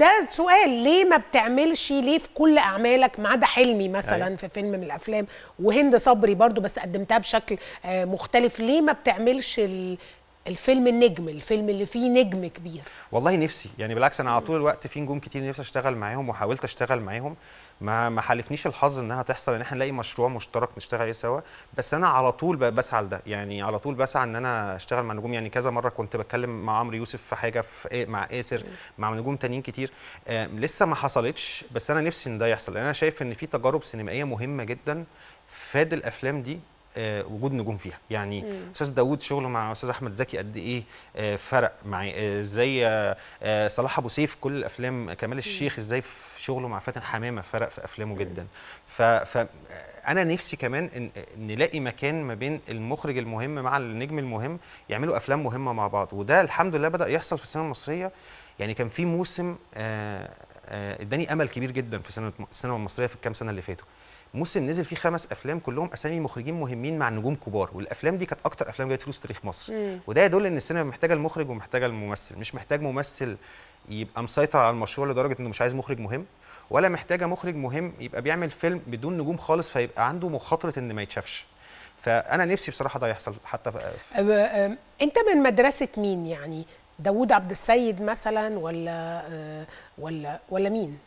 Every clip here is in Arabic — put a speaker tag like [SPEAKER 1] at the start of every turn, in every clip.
[SPEAKER 1] ده سؤال ليه ما بتعملش ليه في كل اعمالك ما عدا حلمي مثلا أيه. في فيلم من الافلام وهند صبري برضو بس قدمتها بشكل آه، مختلف ليه ما بتعملش الفيلم النجم الفيلم اللي فيه نجم كبير
[SPEAKER 2] والله نفسي يعني بالعكس انا على طول الوقت في نجوم كتير نفسي اشتغل معاهم وحاولت اشتغل معاهم ما ما حالفنيش الحظ انها تحصل ان احنا نلاقي مشروع مشترك نشتغل عليه سوا بس انا على طول بسعى لده يعني على طول بسعى ان انا اشتغل مع نجوم يعني كذا مره كنت بتكلم مع عمرو يوسف في حاجه في إيه، مع اسر مع نجوم تانيين كتير آه، لسه ما حصلتش بس انا نفسي ان ده يحصل انا شايف ان في تجارب سينمائيه مهمه جدا فاد الافلام دي آه، وجود نجوم فيها يعني استاذ داوود شغله مع استاذ احمد زكي قد ايه آه، فرق معاه ازاي آه، صلاح ابو سيف كل الافلام كمال الشيخ ازاي شغله مع فاتن حمامه فرق في افلامه جدا ف, ف انا نفسي كمان إن نلاقي مكان ما بين المخرج المهم مع النجم المهم يعملوا افلام مهمه مع بعض وده الحمد لله بدا يحصل في السينما المصريه يعني كان في موسم اداني امل كبير جدا في السينما المصريه في الكام سنه اللي فاتوا موسم نزل فيه خمس افلام كلهم اسامي مخرجين مهمين مع نجوم كبار والافلام دي كانت اكتر افلام جابت فلوس تاريخ مصر مم. وده يدل ان السينما محتاجه المخرج ومحتاجه الممثل مش محتاج ممثل يبقى مسيطر على المشروع لدرجه انه مش عايز مخرج مهم ولا محتاجه مخرج مهم يبقى بيعمل فيلم بدون نجوم خالص فيبقى عنده مخاطره ان ما يتشافش فانا نفسي بصراحه ده يحصل حتى
[SPEAKER 1] في انت من مدرسه مين يعني داوود عبد السيد مثلا ولا آه، ولا ولا مين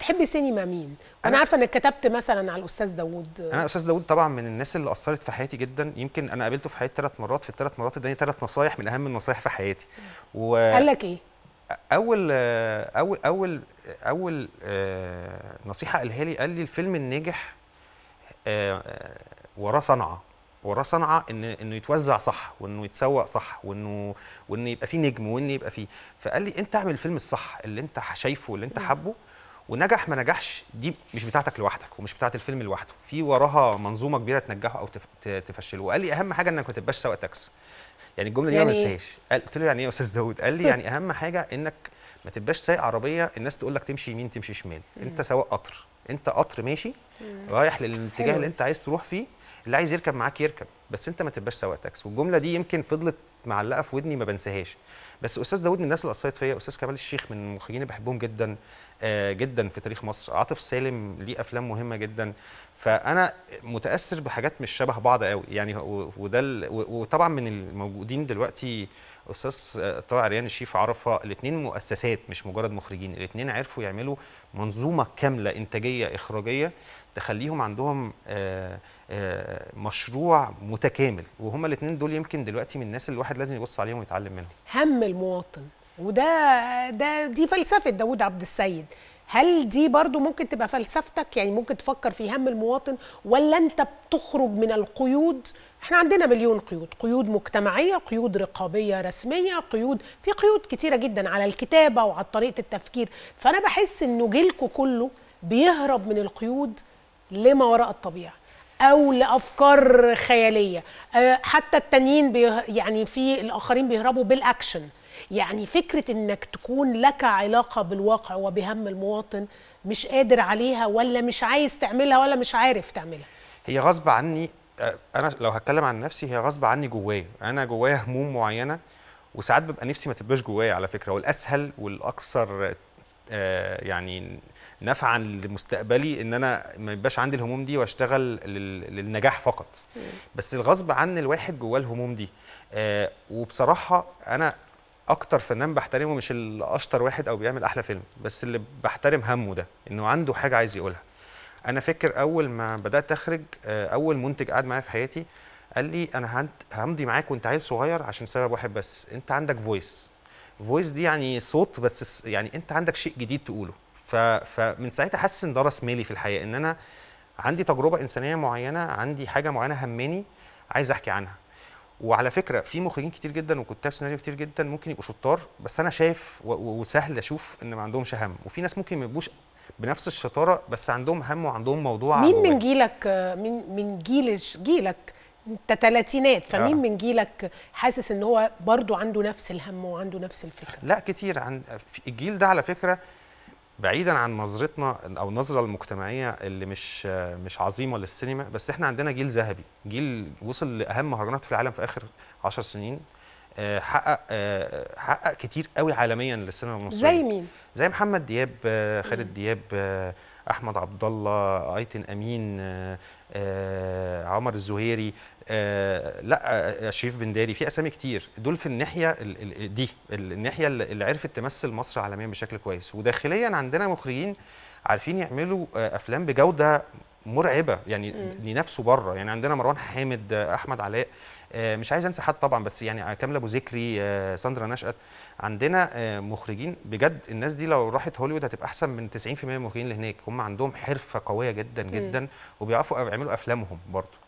[SPEAKER 1] تحبي سينما مين انا عارفه انك كتبت مثلا على الاستاذ داوود انا
[SPEAKER 2] الاستاذ داوود طبعا من الناس اللي اثرت في حياتي جدا يمكن انا قابلته في حياتي ثلاث مرات في الثلاث مرات اداني ثلاث نصايح من اهم النصايح في حياتي و... قال لك ايه اول اول اول اول آه، نصيحه قالها لي قال لي الفيلم الناجح آه، وراه صنعه هو صنعه ان انه يتوزع صح وانه يتسوق صح وانه وان يبقى فيه نجم وان يبقى فيه فقال لي انت اعمل الفيلم الصح اللي انت شايفه واللي انت حابه ونجح ما نجحش دي مش بتاعتك لوحدك ومش بتاعت الفيلم لوحده في وراها منظومه كبيره تنجحه او تفشله وقال لي اهم حاجه انك ما تبقاش سواق تاكسي يعني الجمله دي يعني ما إيه؟ بنساهاش قلت له يعني ايه يا استاذ داوود قال لي يعني اهم حاجه انك ما تبقاش سايق عربيه الناس تقول لك تمشي يمين تمشي شمال انت سواق قطر انت قطر ماشي رايح للاتجاه اللي انت عايز تروح فيه اللي عايز يركب معاك يركب بس انت ما تبقاش سواق تاكس والجمله دي يمكن فضلت معلقه في ودني ما بنساهاش بس استاذ داود من الناس اللي اثرت فيا استاذ كمال الشيخ من المخرجين اللي بحبهم جدا آه جدا في تاريخ مصر عاطف سالم ليه افلام مهمه جدا فانا متاثر بحاجات مش شبه بعض قوي يعني وده وطبعا من الموجودين دلوقتي استاذ آه، طه عريان الشيف عرفه الاثنين مؤسسات مش مجرد مخرجين الاثنين عرفوا يعملوا منظومه كامله انتاجيه اخراجيه تخليهم عندهم آه، آه، مشروع متكامل وهما الاثنين دول يمكن دلوقتي من الناس اللي الواحد لازم يبص عليهم ويتعلم منهم
[SPEAKER 1] هم المواطن وده ده دي فلسفه داوود عبد السيد هل دي برضو ممكن تبقى فلسفتك يعني ممكن تفكر في هم المواطن ولا انت بتخرج من القيود احنا عندنا مليون قيود قيود مجتمعيه قيود رقابيه رسميه قيود في قيود كتيره جدا على الكتابه وعلى طريقه التفكير فانا بحس انه جيلكم كله بيهرب من القيود لما وراء الطبيعه او لافكار خياليه آه، حتى التانيين بيه يعني في الاخرين بيهربوا بالاكشن يعني فكره انك تكون لك علاقه بالواقع وبهم المواطن مش قادر عليها ولا مش عايز تعملها ولا مش عارف تعملها
[SPEAKER 2] هي غصب عني انا لو هتكلم عن نفسي هي غصب عني جوايا انا جوايا هموم معينه وساعات ببقى نفسي ما تبقاش جوايا على فكره والاسهل والاكثر آه، يعني نفعا لمستقبلي ان انا ما يبقاش عندي الهموم دي واشتغل للنجاح فقط بس الغصب عن الواحد جواه الهموم دي آه، وبصراحه انا اكتر فنان بحترمه مش الاشطر واحد او بيعمل احلى فيلم بس اللي بحترم همه ده انه عنده حاجه عايز يقولها انا فاكر اول ما بدات اخرج آه، اول منتج قعد معايا في حياتي قال لي انا همضي معاك وانت عيل صغير عشان سبب واحد بس انت عندك فويس فويس دي يعني صوت بس يعني انت عندك شيء جديد تقوله فمن ساعتها حاسس ان ده راس مالي في الحياه ان انا عندي تجربه انسانيه معينه عندي حاجه معينه هماني عايز احكي عنها وعلى فكره في مخرجين كتير جدا وكتاب سيناريو كتير جدا ممكن يبقوا شطار بس انا شايف وسهل اشوف ان ما عندهمش هم وفي ناس ممكن ما يبقوش بنفس الشطاره بس عندهم هم وعندهم موضوع مين من
[SPEAKER 1] جيلك من من جيل جيلك انت تلاتينات فمين آه. من جيلك حاسس ان هو برضه عنده نفس الهم وعنده نفس الفكره
[SPEAKER 2] لا كتير عن الجيل ده على فكره بعيدا عن نظرتنا او النظره المجتمعيه اللي مش مش عظيمه للسينما بس احنا عندنا جيل ذهبي جيل وصل لاهم مهرجانات في العالم في اخر 10 سنين آه، حقق آه، حقق كتير قوي عالميا للسينما المصريه زي مين زي محمد دياب آه، خالد دياب احمد عبد الله ايتن امين عمر الزهيري لا شريف بنداري في اسامي كتير دول في الناحيه دي الناحيه اللي عرفت تمثل مصر عالميا بشكل كويس وداخليا عندنا مخرجين عارفين يعملوا افلام بجوده مرعبه يعني لنفسه بره يعني عندنا مروان حامد احمد علاء آه، مش عايز انسى حد طبعا بس يعني كامله ابو ذكري آه، ساندرا نشأت عندنا آه، مخرجين بجد الناس دي لو راحت هوليوود هتبقى احسن من 90% من المخرجين اللي هناك هم عندهم حرفه قويه جدا جدا وبيعرفوا يعملوا افلامهم برضه